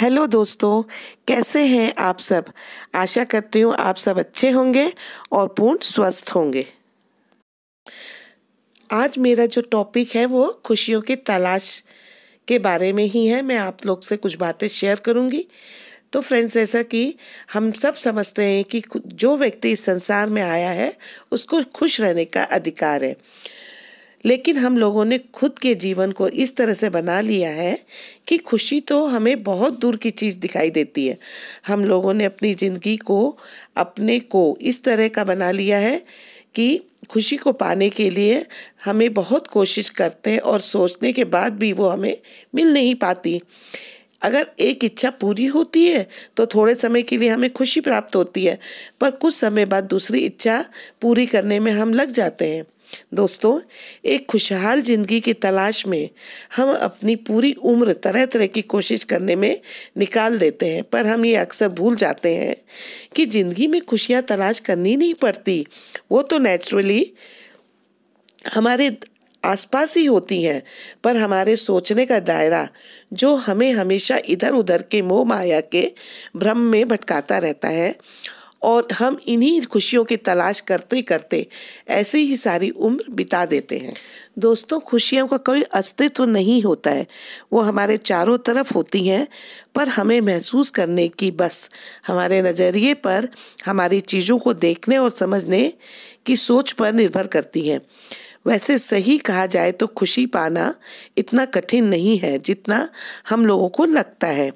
hello दोस्तों कैसे हैं आप सब आशा करती हूँ आप सब अच्छे होंगे और पूर्ण स्वस्थ होंगे आज मेरा जो टॉपिक है वो खुशियों की तलाश के बारे में ही है मैं आप लोग से कुछ बातें शेयर करूँगी तो फ्रेंड्स ऐसा कि हम सब समझते हैं कि जो व्यक्ति इस संसार में आया है उसको खुश रहने का अधिकार है लेकिन हम लोगों ने खुद के जीवन को इस तरह से बना लिया है कि खुशी तो हमें बहुत दूर की चीज़ दिखाई देती है हम लोगों ने अपनी ज़िंदगी को अपने को इस तरह का बना लिया है कि खुशी को पाने के लिए हमें बहुत कोशिश करते हैं और सोचने के बाद भी वो हमें मिल नहीं पाती अगर एक इच्छा पूरी होती है तो थोड़े समय के लिए हमें खुशी प्राप्त होती है पर कुछ समय बाद दूसरी इच्छा पूरी करने में हम लग जाते हैं दोस्तों एक खुशहाल ज़िंदगी की तलाश में हम अपनी पूरी उम्र तरह तरह की कोशिश करने में निकाल देते हैं पर हम ये अक्सर भूल जाते हैं कि ज़िंदगी में खुशियाँ तलाश करनी नहीं पड़ती वो तो नेचुरली हमारे आसपास ही होती हैं पर हमारे सोचने का दायरा जो हमें हमेशा इधर उधर के मोह माया के भ्रम में भटकाता रहता है और हम इन्हीं खुशियों की तलाश करते करते ऐसी ही सारी उम्र बिता देते हैं दोस्तों खुशियों का कोई अस्तित्व नहीं होता है वो हमारे चारों तरफ होती हैं पर हमें महसूस करने की बस हमारे नज़रिए पर हमारी चीज़ों को देखने और समझने की सोच पर निर्भर करती हैं वैसे सही कहा जाए तो खुशी पाना इतना कठिन नहीं है जितना हम लोगों को लगता है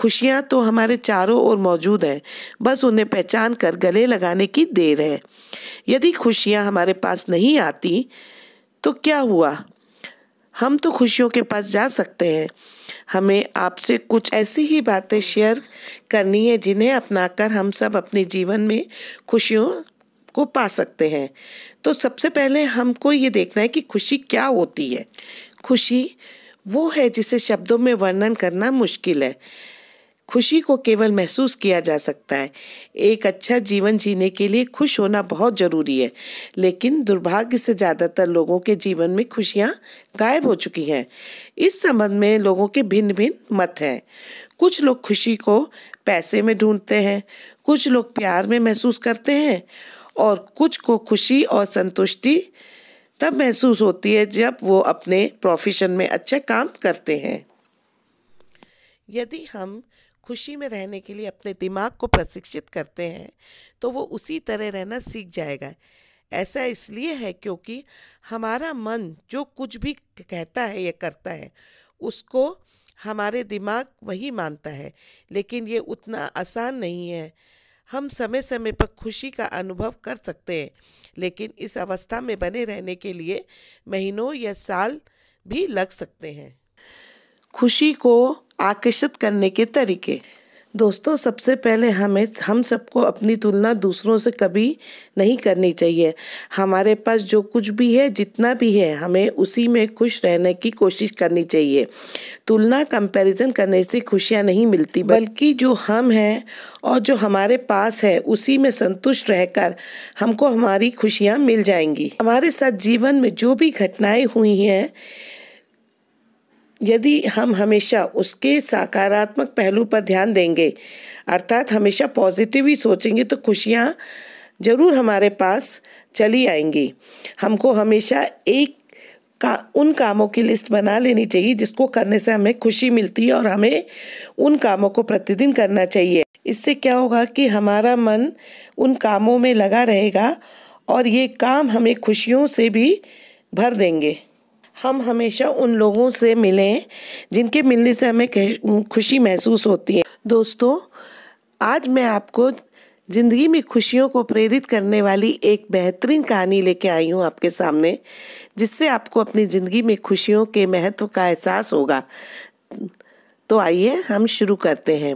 खुशियाँ तो हमारे चारों ओर मौजूद हैं बस उन्हें पहचान कर गले लगाने की देर है यदि खुशियाँ हमारे पास नहीं आती तो क्या हुआ हम तो खुशियों के पास जा सकते हैं हमें आपसे कुछ ऐसी ही बातें शेयर करनी है जिन्हें अपनाकर हम सब अपने जीवन में खुशियों को पा सकते हैं तो सबसे पहले हमको ये देखना है कि खुशी क्या होती है खुशी वो है जिसे शब्दों में वर्णन करना मुश्किल है खुशी को केवल महसूस किया जा सकता है एक अच्छा जीवन जीने के लिए खुश होना बहुत ज़रूरी है लेकिन दुर्भाग्य से ज़्यादातर लोगों के जीवन में खुशियाँ गायब हो चुकी हैं इस संबंध में लोगों के भिन्न भिन्न मत हैं कुछ लोग खुशी को पैसे में ढूंढते हैं कुछ लोग प्यार में महसूस करते हैं और कुछ को खुशी और संतुष्टि तब महसूस होती है जब वो अपने प्रोफेशन में अच्छे काम करते हैं यदि हम खुशी में रहने के लिए अपने दिमाग को प्रशिक्षित करते हैं तो वो उसी तरह रहना सीख जाएगा ऐसा इसलिए है क्योंकि हमारा मन जो कुछ भी कहता है या करता है उसको हमारे दिमाग वही मानता है लेकिन ये उतना आसान नहीं है हम समय समय पर खुशी का अनुभव कर सकते हैं लेकिन इस अवस्था में बने रहने के लिए महीनों या साल भी लग सकते हैं खुशी को आकर्षित करने के तरीके दोस्तों सबसे पहले हमें हम सबको अपनी तुलना दूसरों से कभी नहीं करनी चाहिए हमारे पास जो कुछ भी है जितना भी है हमें उसी में खुश रहने की कोशिश करनी चाहिए तुलना कंपैरिजन करने से खुशियाँ नहीं मिलती बल्कि जो हम हैं और जो हमारे पास है उसी में संतुष्ट रहकर हमको हमारी खुशियाँ मिल जाएंगी हमारे साथ जीवन में जो भी घटनाएं हुई हैं यदि हम हमेशा उसके सकारात्मक पहलू पर ध्यान देंगे अर्थात हमेशा पॉजिटिव ही सोचेंगे तो खुशियाँ ज़रूर हमारे पास चली आएंगी हमको हमेशा एक का उन कामों की लिस्ट बना लेनी चाहिए जिसको करने से हमें खुशी मिलती है और हमें उन कामों को प्रतिदिन करना चाहिए इससे क्या होगा कि हमारा मन उन कामों में लगा रहेगा और ये काम हमें खुशियों से भी भर देंगे हम हमेशा उन लोगों से मिलें जिनके मिलने से हमें खुशी महसूस होती है दोस्तों आज मैं आपको ज़िंदगी में खुशियों को प्रेरित करने वाली एक बेहतरीन कहानी लेके आई हूँ आपके सामने जिससे आपको अपनी ज़िंदगी में खुशियों के महत्व का एहसास होगा तो आइए हम शुरू करते हैं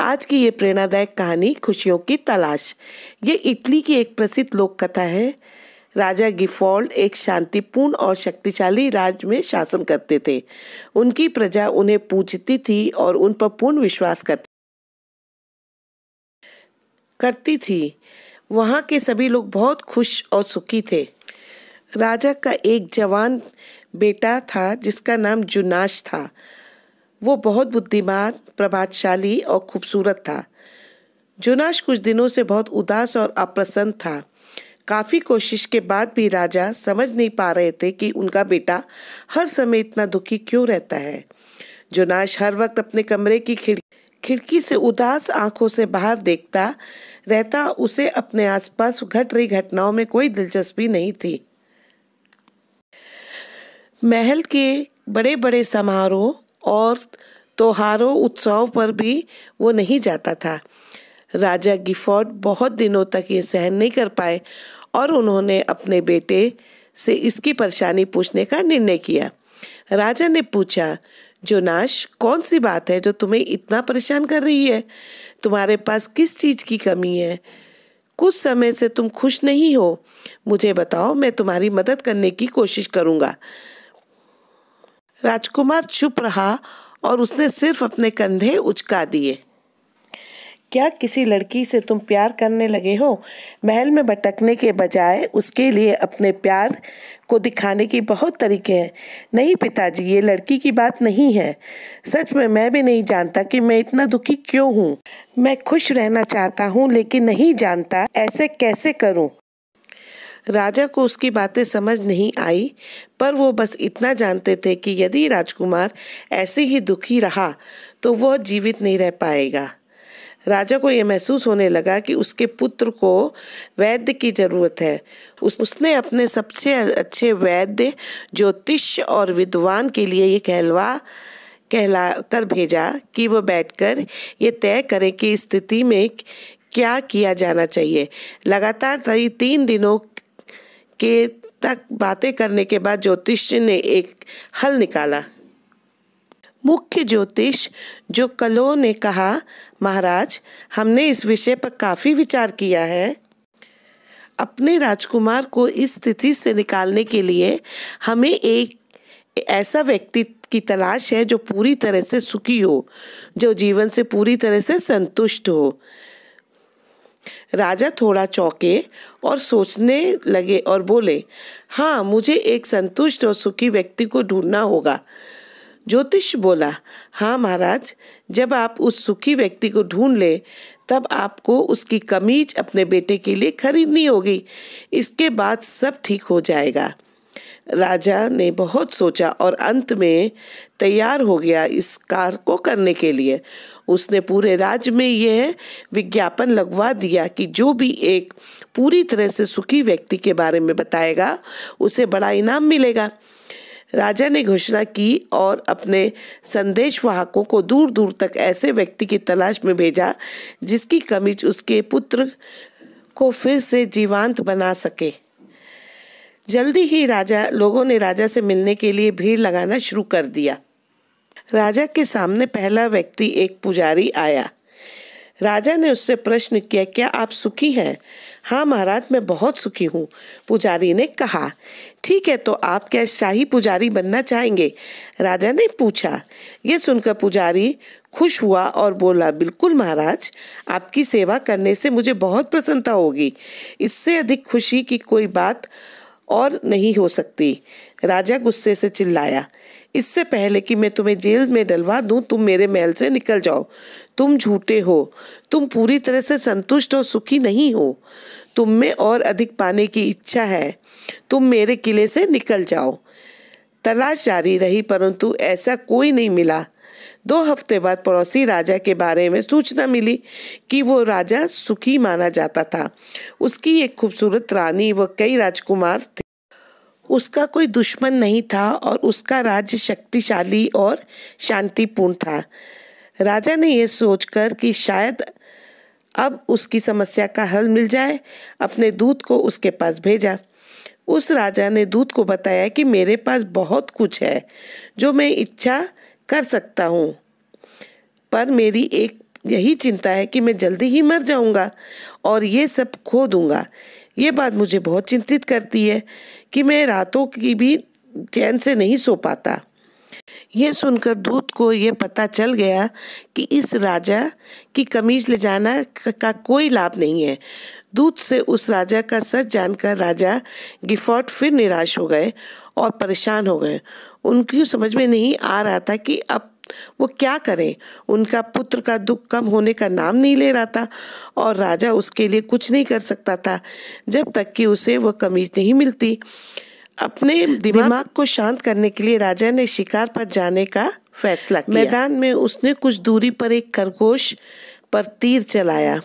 आज की ये प्रेरणादायक कहानी खुशियों की तलाश ये इटली की एक प्रसिद्ध लोक कथा है राजा गिफॉल्ड एक शांतिपूर्ण और शक्तिशाली राज्य में शासन करते थे उनकी प्रजा उन्हें पूजती थी और उन पर पूर्ण विश्वास करती करती थी वहाँ के सभी लोग बहुत खुश और सुखी थे राजा का एक जवान बेटा था जिसका नाम जुनाश था वो बहुत बुद्धिमान प्रभावशाली और खूबसूरत था जुनाश कुछ दिनों से बहुत उदास और अप्रसन्न था काफ़ी कोशिश के बाद भी राजा समझ नहीं पा रहे थे कि उनका बेटा हर समय इतना दुखी क्यों रहता है जोनाश हर वक्त अपने कमरे की खिड़की खिड़की से उदास आंखों से बाहर देखता रहता उसे अपने आसपास घट रही घटनाओं में कोई दिलचस्पी नहीं थी महल के बड़े बड़े समारोह और त्योहारों उत्सवों पर भी वो नहीं जाता था राजा गिफोर्ड बहुत दिनों तक ये सहन नहीं कर पाए और उन्होंने अपने बेटे से इसकी परेशानी पूछने का निर्णय किया राजा ने पूछा जोनाश कौन सी बात है जो तुम्हें इतना परेशान कर रही है तुम्हारे पास किस चीज़ की कमी है कुछ समय से तुम खुश नहीं हो मुझे बताओ मैं तुम्हारी मदद करने की कोशिश करूँगा राजकुमार चुप रहा और उसने सिर्फ अपने कंधे उचका दिए क्या किसी लड़की से तुम प्यार करने लगे हो महल में भटकने के बजाय उसके लिए अपने प्यार को दिखाने के बहुत तरीके हैं नहीं पिताजी ये लड़की की बात नहीं है सच में मैं भी नहीं जानता कि मैं इतना दुखी क्यों हूँ मैं खुश रहना चाहता हूँ लेकिन नहीं जानता ऐसे कैसे करूँ राजा को उसकी बातें समझ नहीं आई पर वो बस इतना जानते थे कि यदि राजकुमार ऐसे ही दुखी रहा तो वह जीवित नहीं रह पाएगा राजा को यह महसूस होने लगा कि उसके पुत्र को वैद्य की जरूरत है उस उसने अपने सबसे अच्छे वैद्य ज्योतिष और विद्वान के लिए ये कहलवा कहला कर भेजा कि वह बैठकर ये तय करें कि स्थिति में क्या किया जाना चाहिए लगातार तीन दिनों के तक बातें करने के बाद ज्योतिष ने एक हल निकाला मुख्य ज्योतिष जो कलो ने कहा महाराज हमने इस विषय पर काफ़ी विचार किया है अपने राजकुमार को इस स्थिति से निकालने के लिए हमें एक ऐसा व्यक्ति की तलाश है जो पूरी तरह से सुखी हो जो जीवन से पूरी तरह से संतुष्ट हो राजा थोड़ा चौंके और सोचने लगे और बोले हाँ मुझे एक संतुष्ट और सुखी व्यक्ति को ढूंढना होगा ज्योतिष बोला हाँ महाराज जब आप उस सुखी व्यक्ति को ढूंढ ले तब आपको उसकी कमीज अपने बेटे के लिए खरीदनी होगी इसके बाद सब ठीक हो जाएगा राजा ने बहुत सोचा और अंत में तैयार हो गया इस कार्य को करने के लिए उसने पूरे राज्य में यह विज्ञापन लगवा दिया कि जो भी एक पूरी तरह से सुखी व्यक्ति के बारे में बताएगा उसे बड़ा इनाम मिलेगा राजा ने घोषणा की और अपने संदेश वाहकों को दूर दूर तक ऐसे व्यक्ति की तलाश में भेजा जिसकी कमीज उसके पुत्र को फिर से जीवांत बना सके जल्दी ही राजा लोगों ने राजा से मिलने के लिए भीड़ लगाना शुरू कर दिया राजा के सामने पहला व्यक्ति एक पुजारी आया राजा ने उससे प्रश्न किया क्या आप सुखी हैं हाँ महाराज मैं बहुत सुखी हूँ पुजारी ने कहा ठीक है तो आप क्या शाही पुजारी बनना चाहेंगे राजा ने पूछा यह सुनकर पुजारी खुश हुआ और बोला बिल्कुल महाराज आपकी सेवा करने से मुझे बहुत प्रसन्नता होगी इससे अधिक खुशी की कोई बात और नहीं हो सकती राजा गुस्से से चिल्लाया इससे पहले कि मैं तुम्हें जेल में डलवा दूं तुम मेरे महल से निकल जाओ तुम झूठे हो तुम पूरी तरह से संतुष्ट और सुखी नहीं हो तुम में और अधिक पाने की इच्छा है तुम मेरे किले से निकल जाओ तलाश जारी रही परंतु ऐसा कोई नहीं मिला दो हफ्ते बाद पड़ोसी राजा के बारे में सूचना मिली कि वो राजा सुखी माना जाता था उसकी एक खूबसूरत रानी व कई राजकुमार थे उसका कोई दुश्मन नहीं था और उसका राज्य शक्तिशाली और शांतिपूर्ण था राजा ने यह सोचकर कि शायद अब उसकी समस्या का हल मिल जाए अपने दूत को उसके पास भेजा उस राजा ने दूत को बताया कि मेरे पास बहुत कुछ है जो मैं इच्छा कर सकता हूँ पर मेरी एक यही चिंता है कि मैं जल्दी ही मर जाऊँगा और ये सब खो दूँगा ये बात मुझे बहुत चिंतित करती है कि मैं रातों की भी चैन से नहीं सो पाता ये सुनकर दूत को ये पता चल गया कि इस राजा की कमीज ले जाना का कोई लाभ नहीं है दूत से उस राजा का सच जानकर राजा गिफॉर्ट फिर निराश हो गए और परेशान हो गए उनकी समझ में नहीं आ रहा था कि अब वो क्या करें उनका पुत्र का दुख कम होने का नाम नहीं ले रहा था और राजा उसके लिए कुछ नहीं कर सकता था जब तक कि उसे वह कमीज नहीं मिलती अपने दिमाग, दिमाग को शांत करने के लिए राजा ने शिकार पर जाने का फैसला किया मैदान में उसने कुछ दूरी पर एक खरगोश पर तीर चलाया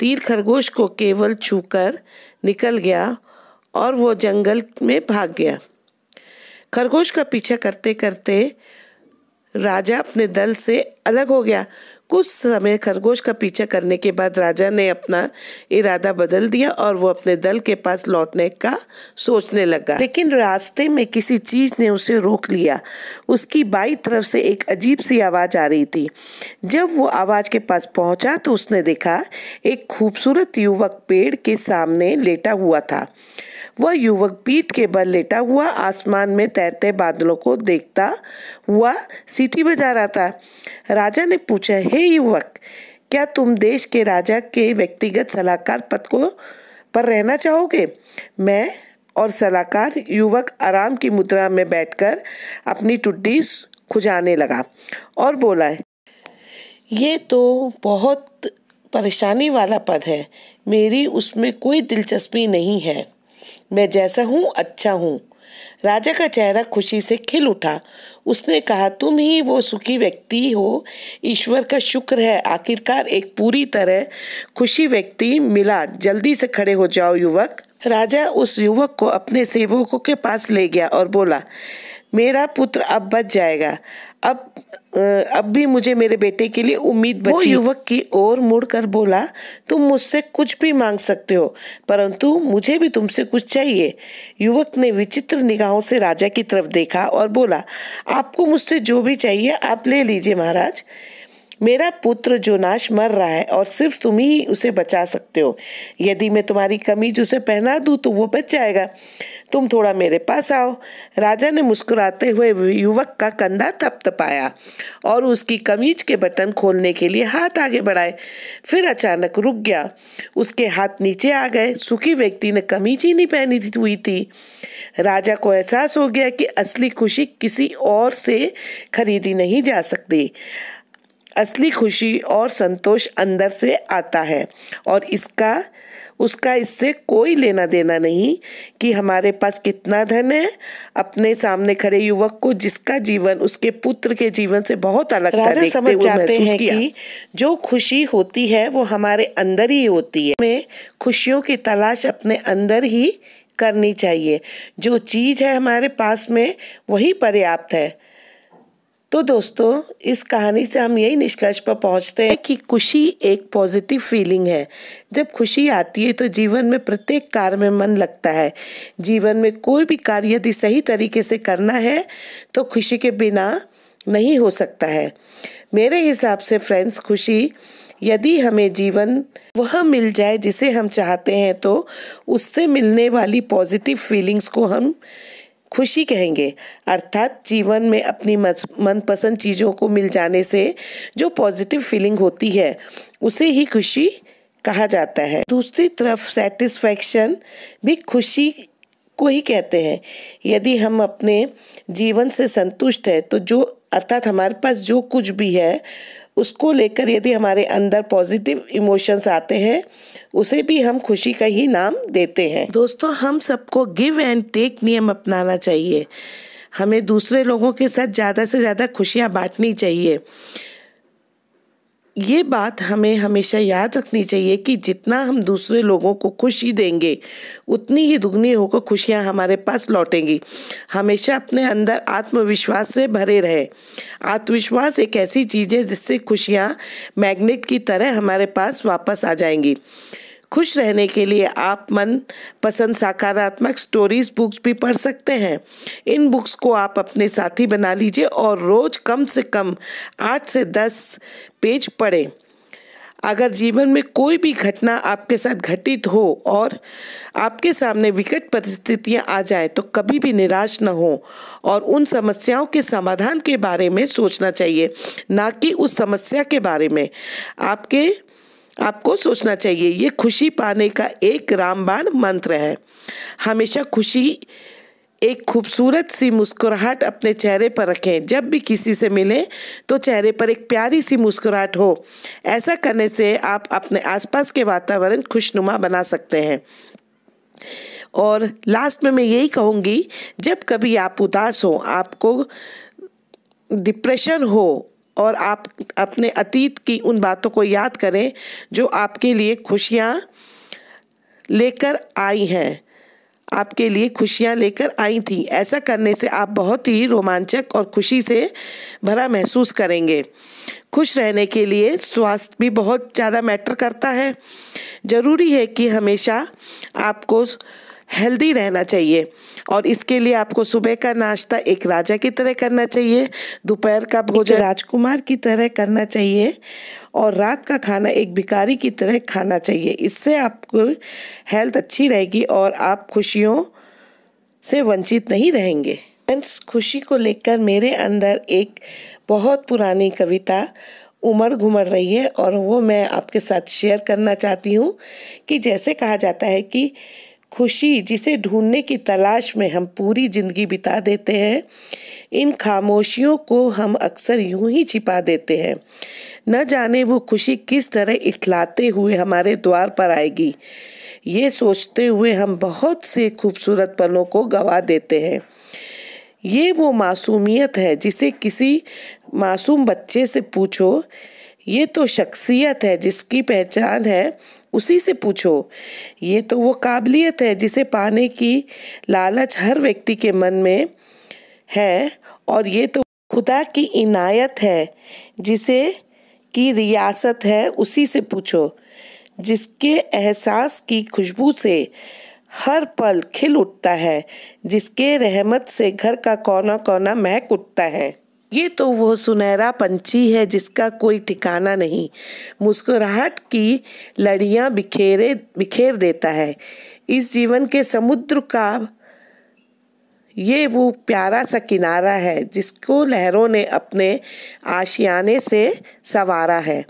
तीर खरगोश को केवल छूकर निकल गया और वो जंगल में भाग गया खरगोश का पीछा करते करते राजा अपने दल से अलग हो गया कुछ समय खरगोश का पीछा करने के बाद राजा ने अपना इरादा बदल दिया और वो अपने दल के पास लौटने का सोचने लगा लेकिन रास्ते में किसी चीज ने उसे रोक लिया उसकी बाई तरफ से एक अजीब सी आवाज आ रही थी जब वो आवाज के पास पहुंचा तो उसने देखा एक खूबसूरत युवक पेड़ के सामने लेटा हुआ था वह युवक पीठ के बल लेटा हुआ आसमान में तैरते बादलों को देखता हुआ सीटी बजा रहा था राजा ने पूछा हे युवक क्या तुम देश के राजा के व्यक्तिगत सलाहकार पद को पर रहना चाहोगे मैं और सलाहकार युवक आराम की मुद्रा में बैठकर अपनी टुड्डी खुजाने लगा और बोला ये तो बहुत परेशानी वाला पद है मेरी उसमें कोई दिलचस्पी नहीं है मैं जैसा हूँ अच्छा हूँ राजा का चेहरा खुशी से खिल उठा उसने कहा तुम ही वो सुखी व्यक्ति हो ईश्वर का शुक्र है आखिरकार एक पूरी तरह खुशी व्यक्ति मिला जल्दी से खड़े हो जाओ युवक राजा उस युवक को अपने सेवकों के पास ले गया और बोला मेरा पुत्र अब बच जाएगा अब अब भी मुझे मेरे बेटे के लिए उम्मीद बची वो युवक की ओर मुड़कर बोला तुम मुझसे कुछ भी मांग सकते हो परंतु मुझे भी तुमसे कुछ चाहिए युवक ने विचित्र निगाहों से राजा की तरफ देखा और बोला आपको मुझसे जो भी चाहिए आप ले लीजिए महाराज मेरा पुत्र जो नाश मर रहा है और सिर्फ तुम ही उसे बचा सकते हो यदि मैं तुम्हारी कमीज उसे पहना दूँ तो वो बच जाएगा तुम थोड़ा मेरे पास आओ राजा ने मुस्कुराते हुए युवक का कंधा थपथपाया और उसकी कमीज के बटन खोलने के लिए हाथ आगे बढ़ाए फिर अचानक रुक गया उसके हाथ नीचे आ गए सुखी व्यक्ति ने कमीज ही नहीं पहनी हुई थी राजा को एहसास हो गया कि असली खुशी किसी और से खरीदी नहीं जा सकती असली खुशी और संतोष अंदर से आता है और इसका उसका इससे कोई लेना देना नहीं कि हमारे पास कितना धन है अपने सामने खड़े युवक को जिसका जीवन उसके पुत्र के जीवन से बहुत अलग था समझ जाते हैं कि जो खुशी होती है वो हमारे अंदर ही होती है हमें खुशियों की तलाश अपने अंदर ही करनी चाहिए जो चीज़ है हमारे पास में वही पर्याप्त है तो दोस्तों इस कहानी से हम यही निष्कर्ष पर पहुंचते हैं कि खुशी एक पॉजिटिव फीलिंग है जब खुशी आती है तो जीवन में प्रत्येक कार्य में मन लगता है जीवन में कोई भी कार्य यदि सही तरीके से करना है तो खुशी के बिना नहीं हो सकता है मेरे हिसाब से फ्रेंड्स खुशी यदि हमें जीवन वह मिल जाए जिसे हम चाहते हैं तो उससे मिलने वाली पॉजिटिव फीलिंग्स को हम खुशी कहेंगे अर्थात जीवन में अपनी मनपसंद चीज़ों को मिल जाने से जो पॉजिटिव फीलिंग होती है उसे ही खुशी कहा जाता है दूसरी तरफ सेटिस्फैक्शन भी खुशी को ही कहते हैं यदि हम अपने जीवन से संतुष्ट हैं तो जो अर्थात हमारे पास जो कुछ भी है उसको लेकर यदि हमारे अंदर पॉजिटिव इमोशंस आते हैं उसे भी हम खुशी का ही नाम देते हैं दोस्तों हम सबको गिव एंड टेक नियम अपनाना चाहिए हमें दूसरे लोगों के साथ ज़्यादा से ज़्यादा खुशियाँ बांटनी चाहिए ये बात हमें हमेशा याद रखनी चाहिए कि जितना हम दूसरे लोगों को खुशी देंगे उतनी ही दुगनी होकर खुशियाँ हमारे पास लौटेंगी हमेशा अपने अंदर आत्मविश्वास से भरे रहे आत्मविश्वास एक ऐसी चीज़ है जिससे खुशियाँ मैग्नेट की तरह हमारे पास वापस आ जाएंगी खुश रहने के लिए आप मन पसंद सकारात्मक स्टोरीज बुक्स भी पढ़ सकते हैं इन बुक्स को आप अपने साथी बना लीजिए और रोज़ कम से कम आठ से दस पेज पढ़ें अगर जीवन में कोई भी घटना आपके साथ घटित हो और आपके सामने विकट परिस्थितियां आ जाए तो कभी भी निराश न हो और उन समस्याओं के समाधान के बारे में सोचना चाहिए ना कि उस समस्या के बारे में आपके आपको सोचना चाहिए ये खुशी पाने का एक रामबाण मंत्र है हमेशा खुशी एक खूबसूरत सी मुस्कुराहट अपने चेहरे पर रखें जब भी किसी से मिलें तो चेहरे पर एक प्यारी सी मुस्कुराहट हो ऐसा करने से आप अपने आसपास के वातावरण खुशनुमा बना सकते हैं और लास्ट में मैं यही कहूँगी जब कभी आप उदास हो आपको डिप्रेशन हो और आप अपने अतीत की उन बातों को याद करें जो आपके लिए खुशियाँ लेकर आई हैं आपके लिए खुशियाँ लेकर आई थी ऐसा करने से आप बहुत ही रोमांचक और खुशी से भरा महसूस करेंगे खुश रहने के लिए स्वास्थ्य भी बहुत ज़्यादा मैटर करता है ज़रूरी है कि हमेशा आपको हेल्दी रहना चाहिए और इसके लिए आपको सुबह का नाश्ता एक राजा की तरह करना चाहिए दोपहर का भोजन राजकुमार की तरह करना चाहिए और रात का खाना एक भिकारी की तरह खाना चाहिए इससे आपको हेल्थ अच्छी रहेगी और आप खुशियों से वंचित नहीं रहेंगे फ्रेंड्स खुशी को लेकर मेरे अंदर एक बहुत पुरानी कविता उमड़ घुमड़ रही है और वो मैं आपके साथ शेयर करना चाहती हूँ कि जैसे कहा जाता है कि खुशी जिसे ढूंढने की तलाश में हम पूरी ज़िंदगी बिता देते हैं इन खामोशियों को हम अक्सर यूं ही छिपा देते हैं न जाने वो खुशी किस तरह इठलाते हुए हमारे द्वार पर आएगी ये सोचते हुए हम बहुत से खूबसूरत पलों को गवा देते हैं ये वो मासूमियत है जिसे किसी मासूम बच्चे से पूछो ये तो शख्सियत है जिसकी पहचान है उसी से पूछो ये तो वो काबिलियत है जिसे पाने की लालच हर व्यक्ति के मन में है और ये तो खुदा की इनायत है जिसे की रियासत है उसी से पूछो जिसके एहसास की खुशबू से हर पल खिल उठता है जिसके रहमत से घर का कोना कोना महक उठता है ये तो वो सुनहरा पंछी है जिसका कोई ठिकाना नहीं मुस्कुराहट की लड़ियाँ बिखेरे बिखेर देता है इस जीवन के समुद्र का ये वो प्यारा सा किनारा है जिसको लहरों ने अपने आशियाने से संवारा है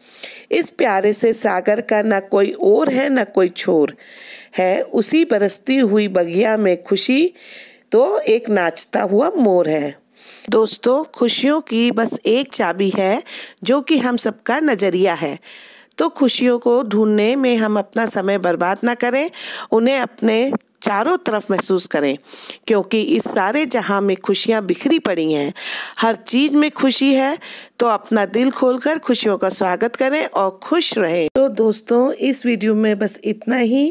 इस प्यारे से सागर का ना कोई और है ना कोई छोर है उसी बरसती हुई बगिया में खुशी तो एक नाचता हुआ मोर है दोस्तों खुशियों की बस एक चाबी है जो कि हम सबका नज़रिया है तो खुशियों को ढूंढने में हम अपना समय बर्बाद ना करें उन्हें अपने चारों तरफ महसूस करें क्योंकि इस सारे जहाँ में खुशियाँ बिखरी पड़ी हैं हर चीज़ में खुशी है तो अपना दिल खोलकर खुशियों का स्वागत करें और खुश रहें तो दोस्तों इस वीडियो में बस इतना ही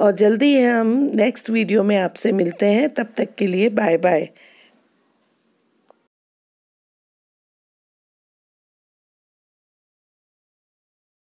और जल्दी हम नेक्स्ट वीडियो में आपसे मिलते हैं तब तक के लिए बाय बाय